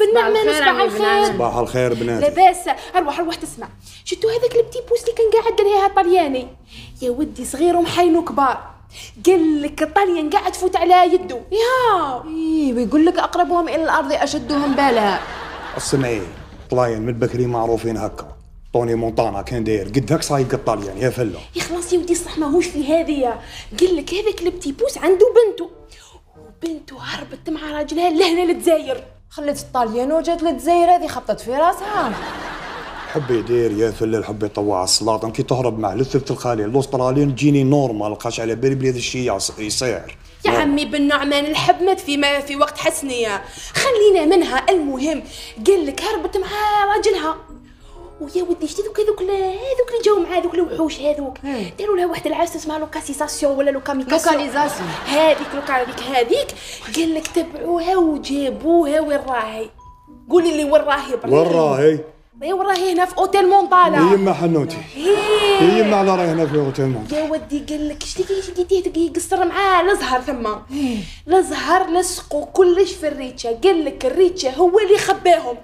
طيب، عمي بالنعمه نصبح الخير صباح الخير بناتي لاباس اروح اروح تسمع شتو هذاك البتي بوس اللي كان قاعد لها طلياني يا ودي صغير ومحين وكبار قال لك الطليان قاعد تفوت على يده يا ايه ويقول لك اقربهم الى الارض اشدهم بالها اسمعي طلاين من بكري معروفين هكا طوني مونتانا كان داير قد هاك صايق الطليان يا فله يا خلاص يا ودي صح ماهوش في هذه قال لك هذاك البتي بوس عنده بنته وبنته هربت مع راجلها لهنا للدزاير خلت الطاليان وجات للجزائر هذه خبطت في راسها حبي يدير يا فل الحب يطوع على السلاطن كي تهرب مع لثلث الخالي الاستراليين تجيني نورمال لقاش على بالي بلي هذا الشيء يصير يا عمي بن نعمان مات في في وقت حسنية خلينا منها المهم قال لك هربت مع راجلها ويا ودي شتي ذوك هذوك هذوك هذوك الوحوش هذوك إيه. داروا لها واحد العاس اسمها لوكاسيساسيون ولا لوكاميكاسيون لوكاليزاسيون هذيك لوكاليك هذيك قال لك تبعوها وجابوها وين راهي قولي لي وين راهي وين راهي هي إيه، راهي هنا في اوتيل مونطالا هي ما حنوتي إيه. هي يما على راهي هنا في اوتيل مونطالا يا ودي قال لك شتي قصر معاه الازهر ثما الازهر لصقوا كلش في الريتشه قال لك الريتشه هو اللي خباهم